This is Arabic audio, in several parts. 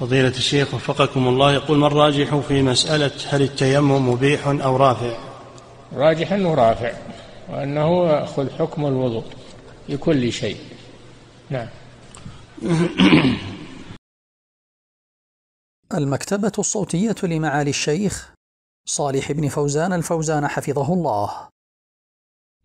فضيلة الشيخ وفقكم الله يقول ما الراجح في مسألة هل التيمم مبيح أو رافع راجح أنه رافع وأنه يأخذ حكم الوضوء لكل شيء نعم المكتبة الصوتية لمعالي الشيخ صالح بن فوزان الفوزان حفظه الله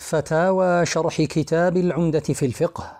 فتاوى شرح كتاب العمدة في الفقه